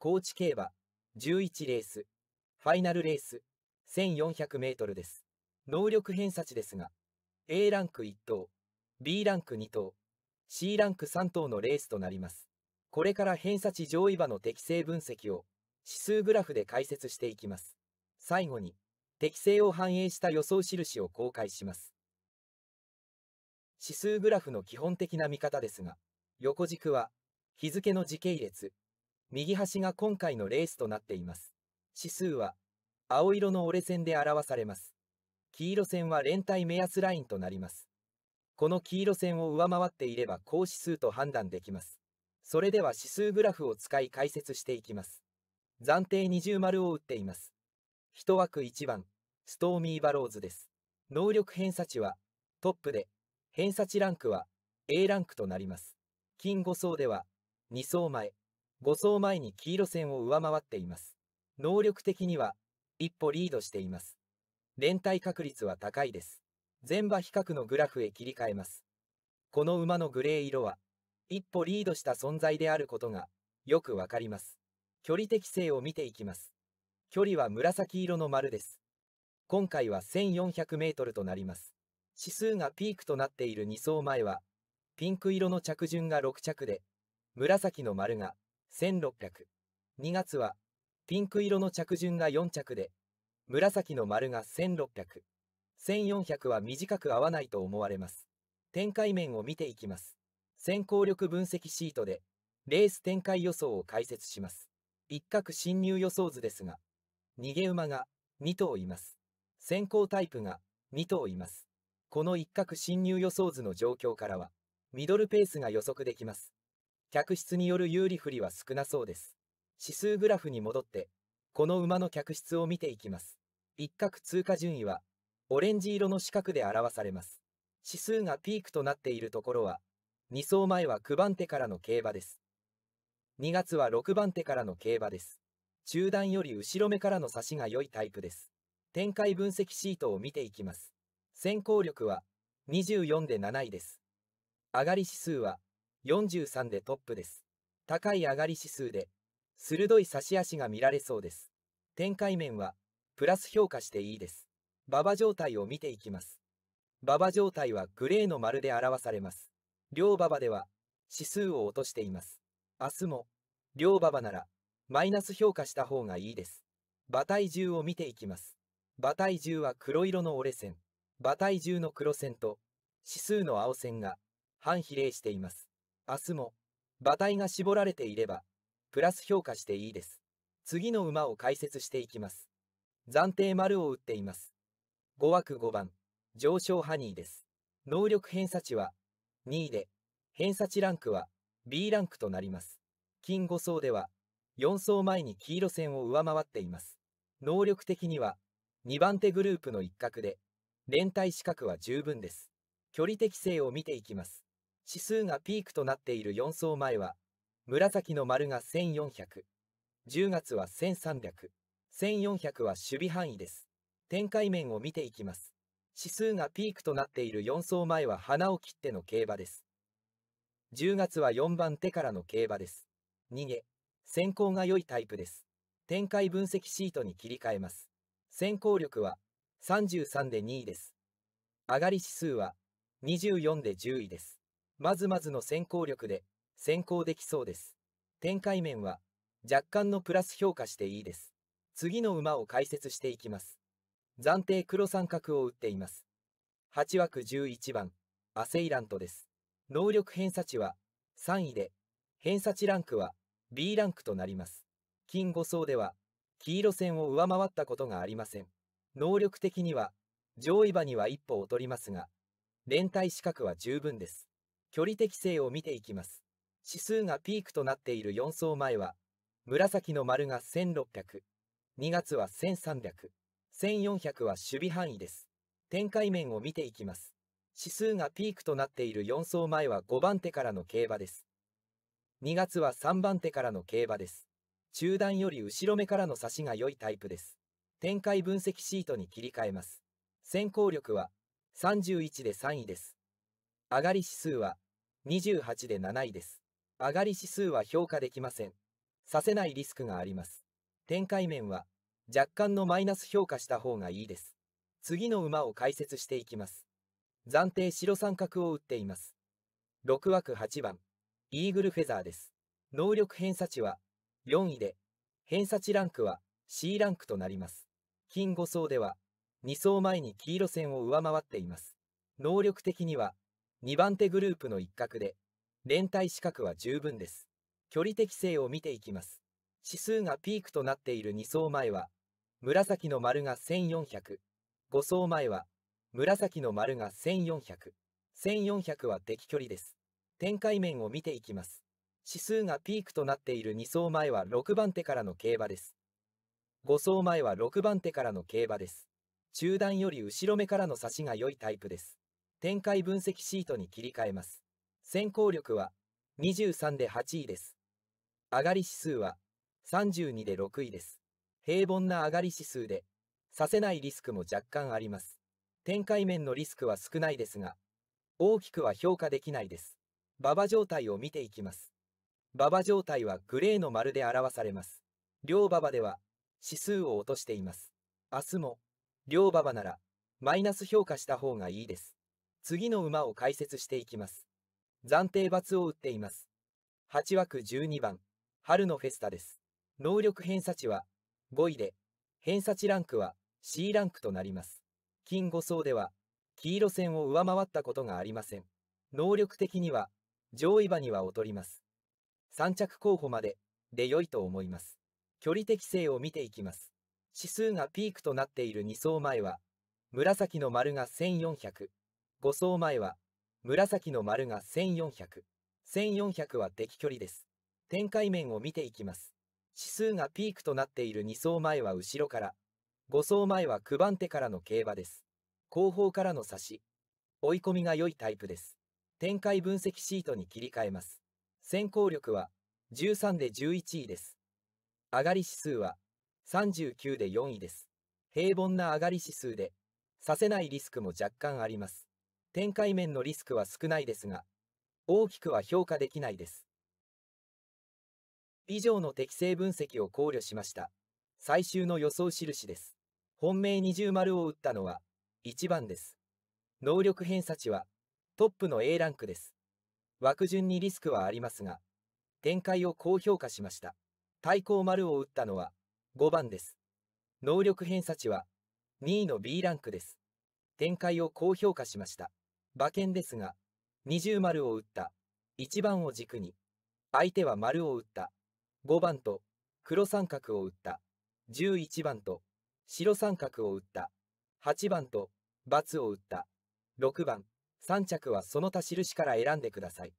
高知競馬、11レース、ファイナルレース、1400メートルです。能力偏差値ですが、A ランク1等、B ランク2等、C ランク3等のレースとなります。これから偏差値上位馬の適正分析を指数グラフで解説していきます。最後に、適正を反映した予想印を公開します。指数グラフの基本的な見方ですが、横軸は、日付の時系列、右端が今回のレースとなっています。指数は、青色の折れ線で表されます。黄色線は連帯目安ラインとなります。この黄色線を上回っていれば高指数と判断できます。それでは指数グラフを使い解説していきます。暫定二重丸を打っています。1枠1番、ストーミーバローズです。能力偏差値はトップで、偏差値ランクは A ランクとなります。金5層では2層前、5走前に黄色線を上回っています。能力的には、一歩リードしています。連帯確率は高いです。全馬比較のグラフへ切り替えます。この馬のグレー色は、一歩リードした存在であることが、よくわかります。距離適性を見ていきます。距離は紫色の丸です。今回は1400メートルとなります。指数がピークとなっている2走前は、ピンク色の着順が6着で、紫の丸が1600。2月は、ピンク色の着順が4着で、紫の丸が1600。1400は短く合わないと思われます。展開面を見ていきます。先行力分析シートで、レース展開予想を解説します。一角侵入予想図ですが、逃げ馬が2頭います。先行タイプが2頭います。この一角侵入予想図の状況からは、ミドルペースが予測できます。客室による有利不利は少なそうです。指数グラフに戻って、この馬の客室を見ていきます。一角通過順位は、オレンジ色の四角で表されます。指数がピークとなっているところは、2走前は9番手からの競馬です。2月は6番手からの競馬です。中段より後ろ目からの差しが良いタイプです。展開分析シートを見ていきます。先行力は24で7位です。上がり指数は43でトップです。高い上がり指数で、鋭い差し足が見られそうです。展開面は、プラス評価していいです。馬場状態を見ていきます。馬場状態はグレーの丸で表されます。両馬場では、指数を落としています。明日も、両馬場なら、マイナス評価した方がいいです。馬体重を見ていきます。馬体重は黒色の折れ線、馬体重の黒線と、指数の青線が、反比例しています。明日も馬体が絞られていればプラス評価していいです次の馬を解説していきます暫定丸を打っています5枠5番上昇ハニーです能力偏差値は2位で偏差値ランクは B ランクとなります金5層では4層前に黄色線を上回っています能力的には2番手グループの一角で連帯資格は十分です距離適性を見ていきます指数がピークとなっている4層前は、紫の丸が1400、10月は1300、1400は守備範囲です。展開面を見ていきます。指数がピークとなっている4層前は花を切っての競馬です。10月は4番手からの競馬です。逃げ、先行が良いタイプです。展開分析シートに切り替えます。先行力は33で2位です。上がり指数は24で10位です。まずまずの先行力で先行できそうです。展開面は若干のプラス評価していいです。次の馬を解説していきます。暫定黒三角を打っています。8枠11番、アセイラントです。能力偏差値は3位で、偏差値ランクは B ランクとなります。金5層では、黄色線を上回ったことがありません。能力的には、上位馬には一歩劣りますが、連帯資格は十分です。距離適性を見ていきます。指数がピークとなっている4層前は、紫の丸が1600、2月は1300、1400は守備範囲です。展開面を見ていきます。指数がピークとなっている4層前は5番手からの競馬です。2月は3番手からの競馬です。中段より後ろ目からの差しが良いタイプです。展開分析シートに切り替えます。先行力は31で3位です。上がり指数は28で7位です。上がり指数は評価できません。させないリスクがあります。展開面は若干のマイナス評価した方がいいです。次の馬を解説していきます。暫定白三角を打っています。6枠8番、イーグルフェザーです。能力偏差値は4位で、偏差値ランクは C ランクとなります。金5層では2層前に黄色線を上回っています。能力的には2番手グループの一角で、連帯資格は十分です。距離適性を見ていきます。指数がピークとなっている2層前は、紫の丸が1400、5層前は、紫の丸が1400、1400は敵距離です。展開面を見ていきます。指数がピークとなっている2層前は6番手からの競馬です。5層前は6番手からの競馬です。中段より後ろ目からの差しが良いタイプです。展開分析シートに切り替えます。先行力は23で8位です。上がり指数は32で6位です。平凡な上がり指数で、させないリスクも若干あります。展開面のリスクは少ないですが、大きくは評価できないです。馬場状態を見ていきます。馬場状態はグレーの丸で表されます。両馬場では指数を落としています。明日も両馬場ならマイナス評価した方がいいです。次の馬を解説していきます。暫定罰を打っています。8枠12番、春のフェスタです。能力偏差値は5位で、偏差値ランクは C ランクとなります。金5層では、黄色線を上回ったことがありません。能力的には、上位馬には劣ります。3着候補まで、で良いと思います。距離適性を見ていきます。指数がピークとなっている2層前は、紫の丸が1400、5走前は、紫の丸が1400。1400は敵距離です。展開面を見ていきます。指数がピークとなっている2走前は後ろから、5走前は9番手からの競馬です。後方からの差し、追い込みが良いタイプです。展開分析シートに切り替えます。先行力は13で11位です。上がり指数は39で4位です。平凡な上がり指数で、させないリスクも若干あります。展開面のリスクは少ないですが、大きくは評価できないです。以上の適正分析を考慮しました。最終の予想印です。本命二重丸を打ったのは、1番です。能力偏差値は、トップの A ランクです。枠順にリスクはありますが、展開を高評価しました。対抗丸を打ったのは、5番です。能力偏差値は、2位の B ランクです。展開を高評価しました。馬券ですが、二重丸を打った、1番を軸に、相手は丸を打った、5番と黒三角を打った、11番と白三角を打った、8番と×を打った、6番、3着はその他印から選んでください。